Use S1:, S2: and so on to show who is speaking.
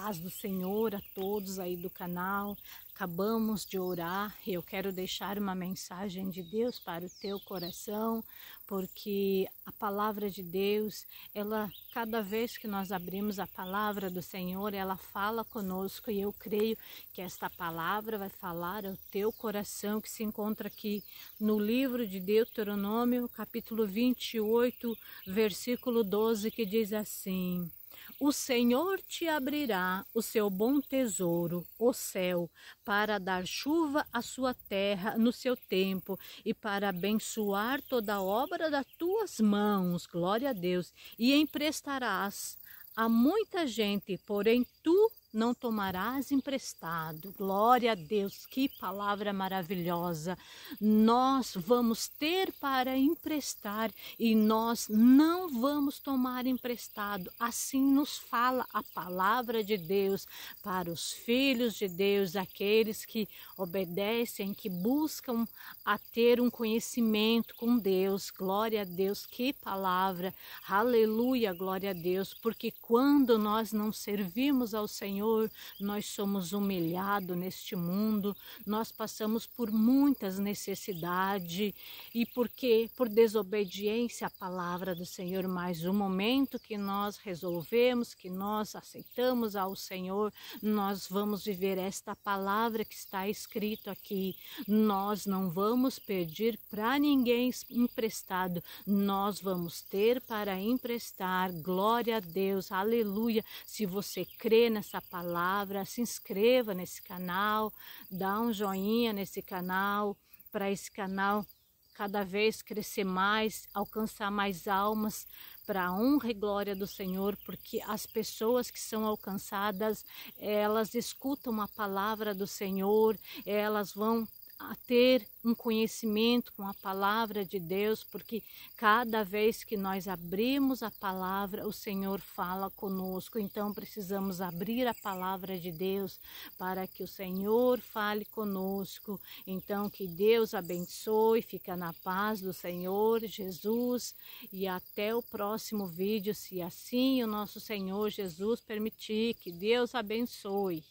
S1: paz do Senhor a todos aí do canal. Acabamos de orar e eu quero deixar uma mensagem de Deus para o teu coração, porque a palavra de Deus, ela cada vez que nós abrimos a palavra do Senhor, ela fala conosco e eu creio que esta palavra vai falar ao teu coração que se encontra aqui no livro de Deuteronômio, capítulo 28, versículo 12, que diz assim: o Senhor te abrirá o seu bom tesouro, o céu, para dar chuva à sua terra no seu tempo e para abençoar toda a obra das tuas mãos. Glória a Deus. E emprestarás a muita gente, porém tu não tomarás emprestado. Glória a Deus, que palavra maravilhosa. Nós vamos ter para emprestar e nós não vamos tomar emprestado. Assim nos fala a palavra de Deus para os filhos de Deus, aqueles que obedecem, que buscam a ter um conhecimento com Deus. Glória a Deus, que palavra. Aleluia, glória a Deus, porque quando nós não servimos ao Senhor, Senhor, nós somos humilhados neste mundo, nós passamos por muitas necessidades e porque por desobediência à palavra do Senhor, mas o momento que nós resolvemos, que nós aceitamos ao Senhor, nós vamos viver esta palavra que está escrito aqui. Nós não vamos pedir para ninguém emprestado, nós vamos ter para emprestar. Glória a Deus, aleluia. Se você crê nessa palavra, se inscreva nesse canal, dá um joinha nesse canal, para esse canal cada vez crescer mais, alcançar mais almas para a honra e glória do Senhor, porque as pessoas que são alcançadas, elas escutam a palavra do Senhor, elas vão a ter um conhecimento com a palavra de Deus, porque cada vez que nós abrimos a palavra, o Senhor fala conosco. Então precisamos abrir a palavra de Deus para que o Senhor fale conosco. Então que Deus abençoe, fica na paz do Senhor Jesus e até o próximo vídeo, se assim o nosso Senhor Jesus permitir. Que Deus abençoe.